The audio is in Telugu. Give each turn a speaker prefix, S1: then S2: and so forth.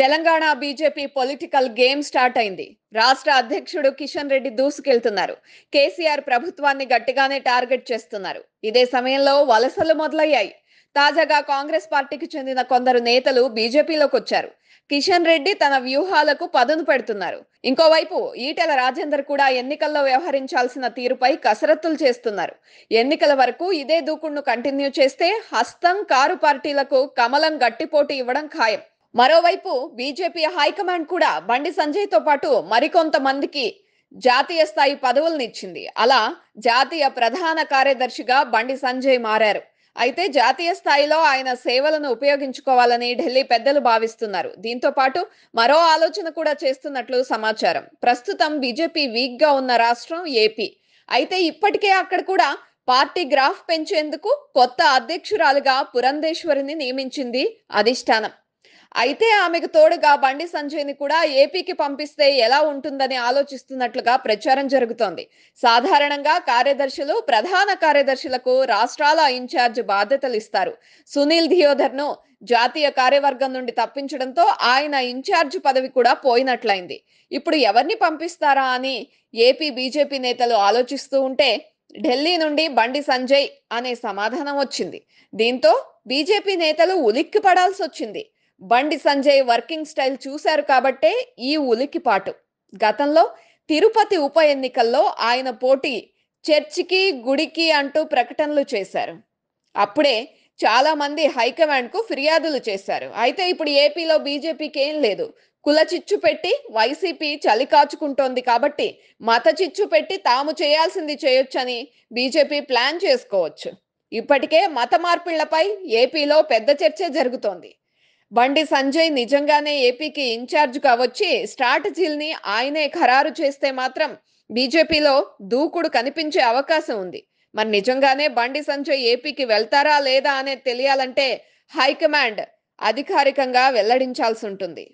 S1: Telangana BJP political game start అయింది రాష్ట్ర అధ్యక్షుడు కిషన్ రెడ్డి దూసుకెళ్తున్నారు కేసీఆర్ ప్రభుత్వాన్ని గట్టిగానే టార్గెట్ చేస్తున్నారు ఇదే సమయంలో వలసలు మొదలయ్యాయి తాజాగా కాంగ్రెస్ పార్టీకి చెందిన కొందరు నేతలు బీజేపీలోకి వచ్చారు కిషన్ రెడ్డి తన వ్యూహాలకు పదును పెడుతున్నారు ఇంకోవైపు ఈటెల రాజేందర్ కూడా ఎన్నికల్లో వ్యవహరించాల్సిన తీరుపై కసరత్తులు చేస్తున్నారు ఎన్నికల వరకు ఇదే దూకుడును కంటిన్యూ చేస్తే హస్తం కారు పార్టీలకు కమలం గట్టిపోటీ ఇవ్వడం ఖాయం మరోవైపు బీజేపీ హైకమాండ్ కూడా బండి సంజయ్ తో పాటు మరికొంతమందికి జాతీయ స్థాయి పదవులను ఇచ్చింది అలా జాతీయ ప్రధాన కార్యదర్శిగా బండి సంజయ్ మారారు అయితే జాతీయ స్థాయిలో ఆయన సేవలను ఉపయోగించుకోవాలని ఢిల్లీ పెద్దలు భావిస్తున్నారు దీంతో పాటు మరో ఆలోచన కూడా చేస్తున్నట్లు సమాచారం ప్రస్తుతం బీజేపీ వీక్ గా ఉన్న రాష్ట్రం ఏపీ అయితే ఇప్పటికే అక్కడ కూడా పార్టీ గ్రాఫ్ పెంచేందుకు కొత్త అధ్యక్షురాలుగా పురంధేశ్వరిని నియమించింది అధిష్టానం అయితే ఆమెకు తోడుగా బండి సంజయ్ని కూడా ఏపీకి పంపిస్తే ఎలా ఉంటుందని ఆలోచిస్తున్నట్లుగా ప్రచారం జరుగుతోంది సాధారణంగా కార్యదర్శులు ప్రధాన కార్యదర్శులకు రాష్ట్రాల ఇన్ఛార్జ్ బాధ్యతలు ఇస్తారు సునీల్ ధియోధర్ను జాతీయ కార్యవర్గం నుండి తప్పించడంతో ఆయన ఇన్ఛార్జ్ పదవి కూడా పోయినట్లయింది ఇప్పుడు ఎవరిని పంపిస్తారా అని ఏపీ బీజేపీ నేతలు ఆలోచిస్తూ ఉంటే ఢిల్లీ నుండి బండి సంజయ్ అనే సమాధానం వచ్చింది దీంతో బీజేపీ నేతలు ఉలిక్కి పడాల్సి వచ్చింది బండి సంజయ్ వర్కింగ్ స్టైల్ చూశారు కాబట్టే ఈ ఉలికి పాటు గతంలో తిరుపతి ఉప ఎన్నికల్లో ఆయన పోటీ చర్చికి గుడికి అంటూ ప్రకటనలు చేశారు అప్పుడే చాలా మంది హైకమాండ్కు ఫిర్యాదులు చేశారు అయితే ఇప్పుడు ఏపీలో బీజేపీకి ఏం లేదు కుల చిచ్చు పెట్టి వైసీపీ చలి కాచుకుంటోంది కాబట్టి మత చిచ్చు పెట్టి తాము చేయాల్సింది చేయొచ్చని బీజేపీ ప్లాన్ చేసుకోవచ్చు ఇప్పటికే మత మార్పిళ్లపై ఏపీలో పెద్ద చర్చ జరుగుతోంది బండి సంజయ్ నిజంగానే ఏపీకి ఇన్ఛార్జ్ వచ్చి స్ట్రాటజీల్ని ఆయనే ఖరారు చేస్తే మాత్రం బీజేపీలో దూకుడు కనిపించే అవకాశం ఉంది మరి నిజంగానే బండి సంజయ్ ఏపీకి వెళ్తారా లేదా అనేది తెలియాలంటే హైకమాండ్ అధికారికంగా వెల్లడించాల్సి ఉంటుంది